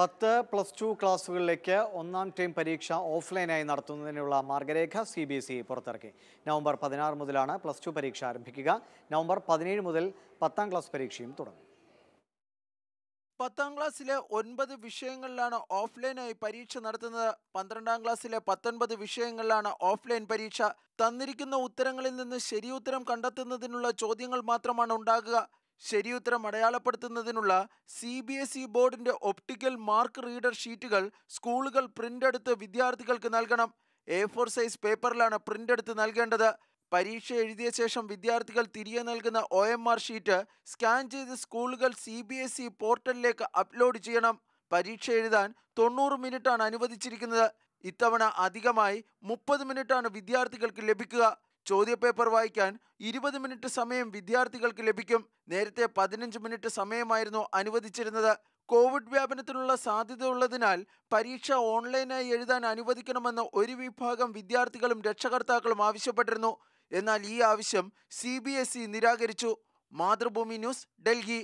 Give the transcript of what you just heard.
പത്ത് plus two ക്ലാസ്സുകളിലേക്ക് ഒന്നാം time പരീക്ഷ ഓഫ്ലൈനായി നടത്തുന്നതിനുള്ള മാർഗരേഖ സി ബി എസ് ഇ പുറത്തിറക്കി നവംബർ പതിനാറ് മുതലാണ് പ്ലസ് ടു പരീക്ഷ ആരംഭിക്കുക നവംബർ പതിനേഴ് മുതൽ പത്താം ക്ലാസ് പരീക്ഷയും തുടങ്ങും പത്താം ക്ലാസ്സിലെ ഒൻപത് വിഷയങ്ങളിലാണ് ഓഫ്ലൈനായി പരീക്ഷ നടത്തുന്നത് പന്ത്രണ്ടാം ക്ലാസ്സിലെ പത്തൊൻപത് വിഷയങ്ങളിലാണ് ഓഫ്ലൈൻ പരീക്ഷ തന്നിരിക്കുന്ന ഉത്തരങ്ങളിൽ നിന്ന് ശരിയുത്തരം കണ്ടെത്തുന്നതിനുള്ള ചോദ്യങ്ങൾ മാത്രമാണ് ഉണ്ടാകുക ശരിയുത്തരം അടയാളപ്പെടുത്തുന്നതിനുള്ള സി ബി എസ് ഇ ബോർഡിന്റെ ഒപ്റ്റിക്കൽ മാർക്ക് റീഡർ ഷീറ്റുകൾ സ്കൂളുകൾ പ്രിന്റ് എടുത്ത് വിദ്യാർത്ഥികൾക്ക് നൽകണം എ ഫോർ സൈസ് പേപ്പറിലാണ് പ്രിന്റ് എടുത്ത് നൽകേണ്ടത് പരീക്ഷ എഴുതിയ ശേഷം വിദ്യാർത്ഥികൾ തിരികെ നൽകുന്ന O M R sheet scan ചെയ്ത് സ്കൂളുകൾ സി ബി എസ് ഇ പോർട്ടലിലേക്ക് അപ്ലോഡ് ചെയ്യണം പരീക്ഷ എഴുതാൻ തൊണ്ണൂറ് മിനിറ്റാണ് അനുവദിച്ചിരിക്കുന്നത് ഇത്തവണ അധികമായി മുപ്പത് മിനിറ്റാണ് വിദ്യാർത്ഥികൾക്ക് ലഭിക്കുക ചോദ്യപേപ്പർ വായിക്കാൻ ഇരുപത് മിനിറ്റ് സമയം വിദ്യാർത്ഥികൾക്ക് ലഭിക്കും നേരത്തെ പതിനഞ്ച് മിനിറ്റ് സമയമായിരുന്നു അനുവദിച്ചിരുന്നത് കോവിഡ് വ്യാപനത്തിനുള്ള സാധ്യത ഉള്ളതിനാൽ പരീക്ഷ ഓൺലൈനായി എഴുതാൻ അനുവദിക്കണമെന്ന് ഒരു വിഭാഗം വിദ്യാർത്ഥികളും രക്ഷകർത്താക്കളും ആവശ്യപ്പെട്ടിരുന്നു എന്നാൽ ഈ ആവശ്യം സി നിരാകരിച്ചു മാതൃഭൂമി ന്യൂസ് ഡൽഹി